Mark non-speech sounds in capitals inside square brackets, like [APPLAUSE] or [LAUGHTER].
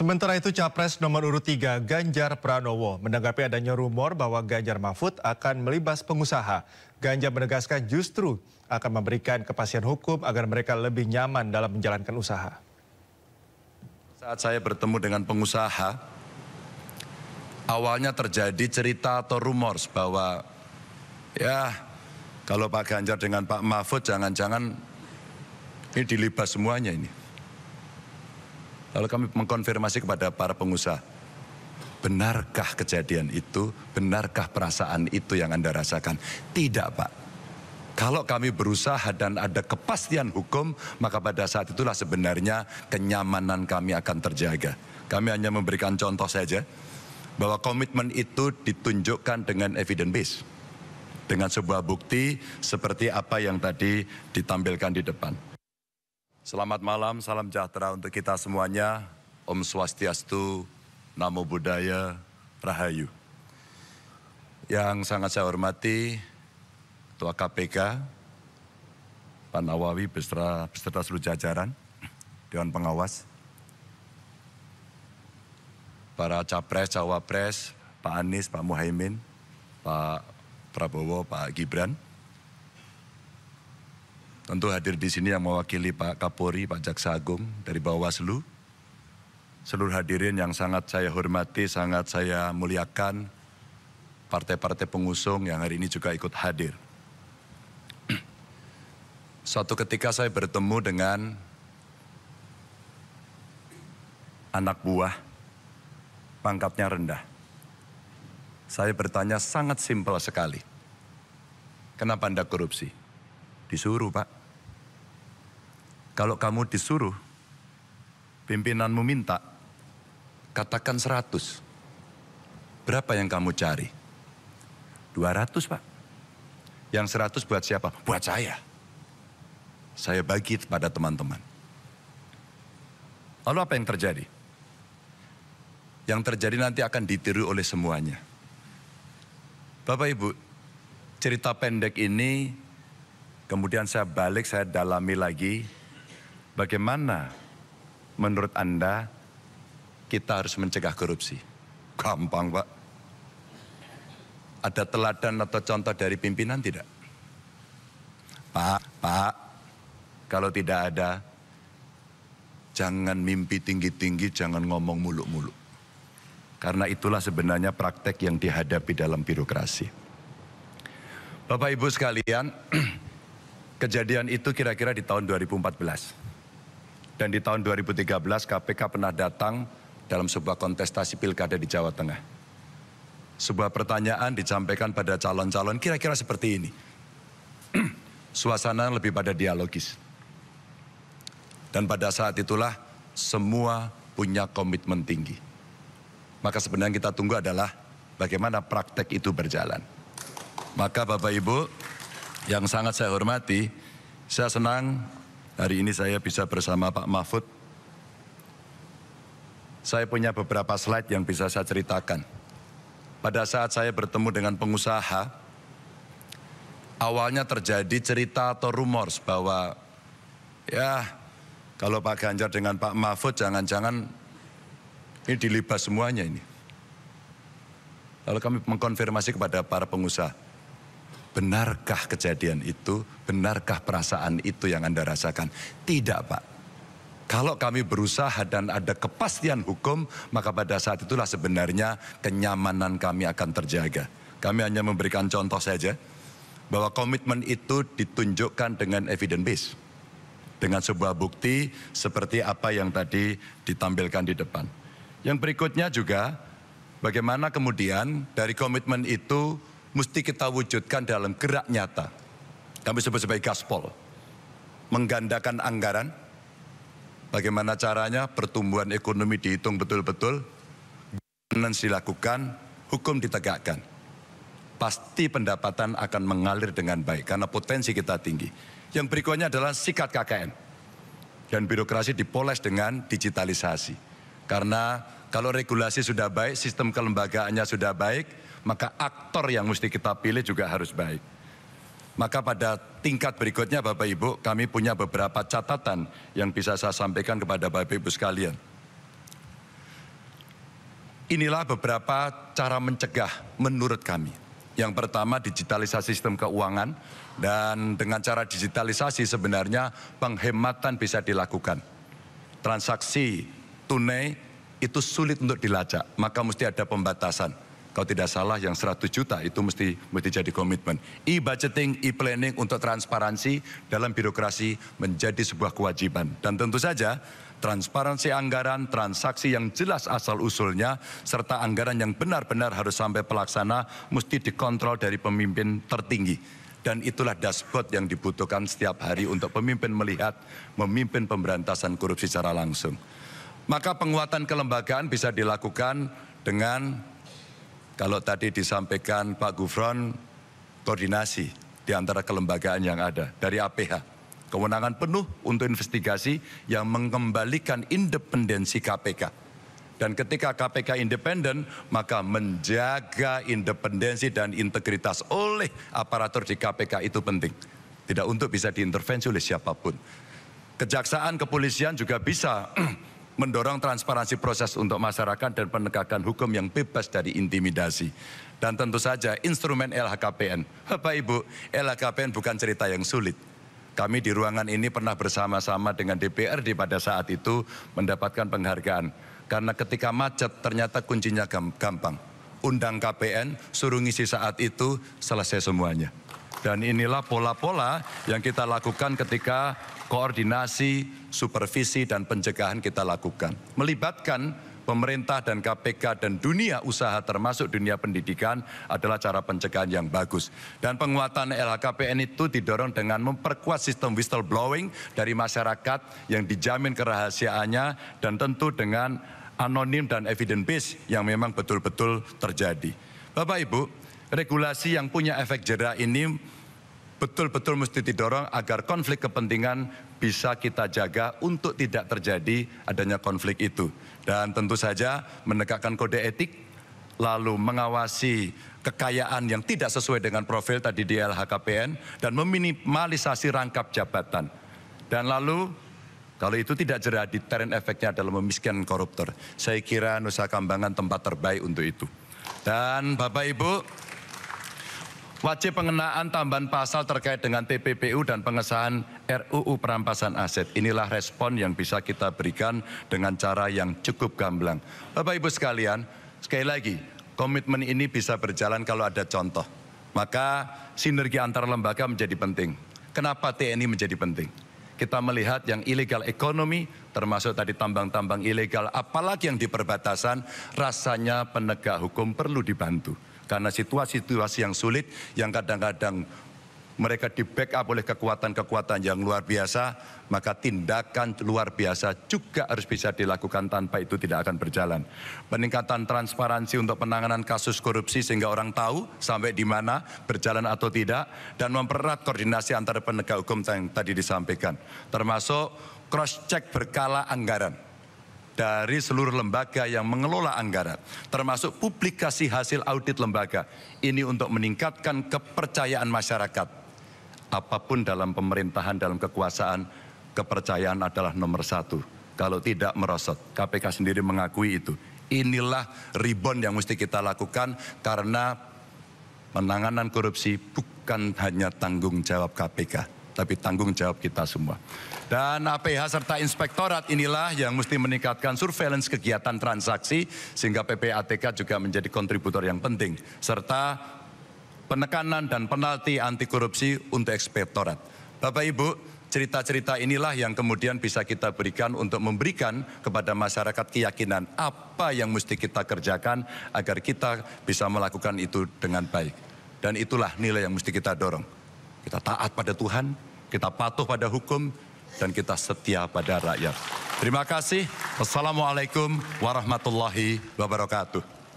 Sementara itu Capres nomor urut 3 Ganjar Pranowo menanggapi adanya rumor bahwa Ganjar Mahfud akan melibas pengusaha. Ganjar menegaskan justru akan memberikan kepastian hukum agar mereka lebih nyaman dalam menjalankan usaha. Saat saya bertemu dengan pengusaha, awalnya terjadi cerita atau rumor bahwa ya kalau Pak Ganjar dengan Pak Mahfud jangan-jangan ini dilibas semuanya ini. Lalu kami mengkonfirmasi kepada para pengusaha, benarkah kejadian itu? Benarkah perasaan itu yang Anda rasakan? Tidak, Pak. Kalau kami berusaha dan ada kepastian hukum, maka pada saat itulah sebenarnya kenyamanan kami akan terjaga. Kami hanya memberikan contoh saja bahwa komitmen itu ditunjukkan dengan evidence base. Dengan sebuah bukti seperti apa yang tadi ditampilkan di depan. Selamat malam, salam sejahtera untuk kita semuanya. Om Swastiastu, Namo Buddhaya, Rahayu. Yang sangat saya hormati, Ketua KPK, Pak Nawawi beserta, beserta seluruh jajaran, Dewan Pengawas, para capres, cawapres, Pak Anies, Pak Muhaimin, Pak Prabowo, Pak Gibran, Tentu hadir di sini yang mewakili Pak Kapolri, Pak Jaksa Agung dari Bawaslu. Seluruh hadirin yang sangat saya hormati, sangat saya muliakan. Partai-partai pengusung yang hari ini juga ikut hadir. [CLEARS THROAT] Suatu ketika saya bertemu dengan anak buah, pangkatnya rendah. Saya bertanya sangat simpel sekali. Kenapa Anda korupsi? Disuruh, Pak. Kalau kamu disuruh, pimpinanmu minta, katakan 100. Berapa yang kamu cari? 200 pak. Yang 100 buat siapa? Buat saya. Saya bagi kepada teman-teman. Lalu apa yang terjadi? Yang terjadi nanti akan ditiru oleh semuanya. Bapak Ibu, cerita pendek ini kemudian saya balik, saya dalami lagi, Bagaimana menurut Anda kita harus mencegah korupsi? Gampang, Pak. Ada teladan atau contoh dari pimpinan tidak? Pak, Pak, kalau tidak ada, jangan mimpi tinggi-tinggi, jangan ngomong muluk-muluk. Karena itulah sebenarnya praktek yang dihadapi dalam birokrasi. Bapak Ibu sekalian, [CLEARS THROAT] kejadian itu kira-kira di tahun 2014 dan di tahun 2013 KPK pernah datang dalam sebuah kontestasi pilkada di Jawa Tengah. Sebuah pertanyaan disampaikan pada calon-calon kira-kira seperti ini. [CLEARS THROAT] Suasana lebih pada dialogis. Dan pada saat itulah semua punya komitmen tinggi. Maka sebenarnya kita tunggu adalah bagaimana praktek itu berjalan. Maka Bapak Ibu yang sangat saya hormati, saya senang Hari ini saya bisa bersama Pak Mahfud. Saya punya beberapa slide yang bisa saya ceritakan. Pada saat saya bertemu dengan pengusaha, awalnya terjadi cerita atau rumor bahwa ya kalau Pak Ganjar dengan Pak Mahfud jangan-jangan ini dilibas semuanya ini. Lalu kami mengkonfirmasi kepada para pengusaha benarkah kejadian itu? Benarkah perasaan itu yang Anda rasakan? Tidak, Pak. Kalau kami berusaha dan ada kepastian hukum, maka pada saat itulah sebenarnya kenyamanan kami akan terjaga. Kami hanya memberikan contoh saja bahwa komitmen itu ditunjukkan dengan evidence base. Dengan sebuah bukti seperti apa yang tadi ditampilkan di depan. Yang berikutnya juga bagaimana kemudian dari komitmen itu mesti kita wujudkan dalam gerak nyata. Kami sebut sebagai gaspol. Menggandakan anggaran, bagaimana caranya pertumbuhan ekonomi dihitung betul-betul, governance dilakukan, hukum ditegakkan. Pasti pendapatan akan mengalir dengan baik karena potensi kita tinggi. Yang berikutnya adalah sikat KKN. Dan birokrasi dipoles dengan digitalisasi. Karena kalau regulasi sudah baik, sistem kelembagaannya sudah baik, maka aktor yang mesti kita pilih juga harus baik. Maka pada tingkat berikutnya Bapak Ibu, kami punya beberapa catatan yang bisa saya sampaikan kepada Bapak Ibu sekalian. Inilah beberapa cara mencegah menurut kami. Yang pertama digitalisasi sistem keuangan dan dengan cara digitalisasi sebenarnya penghematan bisa dilakukan. Transaksi tunai itu sulit untuk dilacak, maka mesti ada pembatasan. Kalau tidak salah yang 100 juta itu mesti mesti jadi komitmen. E-budgeting, e-planning untuk transparansi dalam birokrasi menjadi sebuah kewajiban. Dan tentu saja transparansi anggaran, transaksi yang jelas asal-usulnya, serta anggaran yang benar-benar harus sampai pelaksana mesti dikontrol dari pemimpin tertinggi dan itulah dashboard yang dibutuhkan setiap hari untuk pemimpin melihat, memimpin pemberantasan korupsi secara langsung. Maka penguatan kelembagaan bisa dilakukan dengan kalau tadi disampaikan Pak Gufron koordinasi di antara kelembagaan yang ada dari APH kewenangan penuh untuk investigasi yang mengembalikan independensi KPK. Dan ketika KPK independen, maka menjaga independensi dan integritas oleh aparatur di KPK itu penting. Tidak untuk bisa diintervensi oleh siapapun. Kejaksaan, kepolisian juga bisa [CLEARS THROAT] mendorong transparansi proses untuk masyarakat dan penegakan hukum yang bebas dari intimidasi. Dan tentu saja instrumen LHKPN. Bapak Ibu, LHKPN bukan cerita yang sulit. Kami di ruangan ini pernah bersama-sama dengan DPRD pada saat itu mendapatkan penghargaan. Karena ketika macet ternyata kuncinya gampang. Undang KPN, suruh ngisi saat itu, selesai semuanya. Dan inilah pola-pola yang kita lakukan ketika koordinasi, supervisi, dan pencegahan kita lakukan. Melibatkan pemerintah dan KPK dan dunia usaha termasuk dunia pendidikan adalah cara pencegahan yang bagus. Dan penguatan LHKPN itu didorong dengan memperkuat sistem whistleblowing dari masyarakat yang dijamin kerahasiaannya dan tentu dengan anonim dan evidence base yang memang betul-betul terjadi. Bapak Ibu, regulasi yang punya efek jerah ini betul-betul mesti didorong agar konflik kepentingan bisa kita jaga untuk tidak terjadi adanya konflik itu. Dan tentu saja menegakkan kode etik, lalu mengawasi kekayaan yang tidak sesuai dengan profil tadi di LHKPN, dan meminimalisasi rangkap jabatan. Dan lalu kalau itu tidak jerah, deterrent efeknya adalah memiskinkan koruptor. Saya kira Nusa Kambangan tempat terbaik untuk itu. Dan Bapak Ibu, wajib pengenaan tambahan pasal terkait dengan TPPU dan pengesahan RUU perampasan aset. Inilah respon yang bisa kita berikan dengan cara yang cukup gamblang. Bapak Ibu sekalian, sekali lagi, komitmen ini bisa berjalan kalau ada contoh. Maka sinergi antar lembaga menjadi penting. Kenapa TNI menjadi penting? Kita melihat yang ilegal ekonomi, termasuk tadi tambang-tambang ilegal, apalagi yang di perbatasan, rasanya penegak hukum perlu dibantu. Karena situasi-situasi yang sulit yang kadang-kadang mereka di backup oleh kekuatan-kekuatan yang luar biasa, maka tindakan luar biasa juga harus bisa dilakukan tanpa itu tidak akan berjalan. Peningkatan transparansi untuk penanganan kasus korupsi sehingga orang tahu sampai di mana berjalan atau tidak dan mempererat koordinasi antara penegak hukum yang tadi disampaikan, termasuk cross check berkala anggaran dari seluruh lembaga yang mengelola anggaran, termasuk publikasi hasil audit lembaga. Ini untuk meningkatkan kepercayaan masyarakat. Apapun dalam pemerintahan, dalam kekuasaan, kepercayaan adalah nomor satu. Kalau tidak merosot, KPK sendiri mengakui itu. Inilah rebound yang mesti kita lakukan karena penanganan korupsi bukan hanya tanggung jawab KPK tapi tanggung jawab kita semua. Dan APH serta inspektorat inilah yang mesti meningkatkan surveillance kegiatan transaksi sehingga PPATK juga menjadi kontributor yang penting serta penekanan dan penalti anti korupsi untuk inspektorat. Bapak Ibu, cerita-cerita inilah yang kemudian bisa kita berikan untuk memberikan kepada masyarakat keyakinan apa yang mesti kita kerjakan agar kita bisa melakukan itu dengan baik. Dan itulah nilai yang mesti kita dorong. Kita taat pada Tuhan, kita patuh pada hukum, dan kita setia pada rakyat. Terima kasih. Wassalamualaikum warahmatullahi wabarakatuh.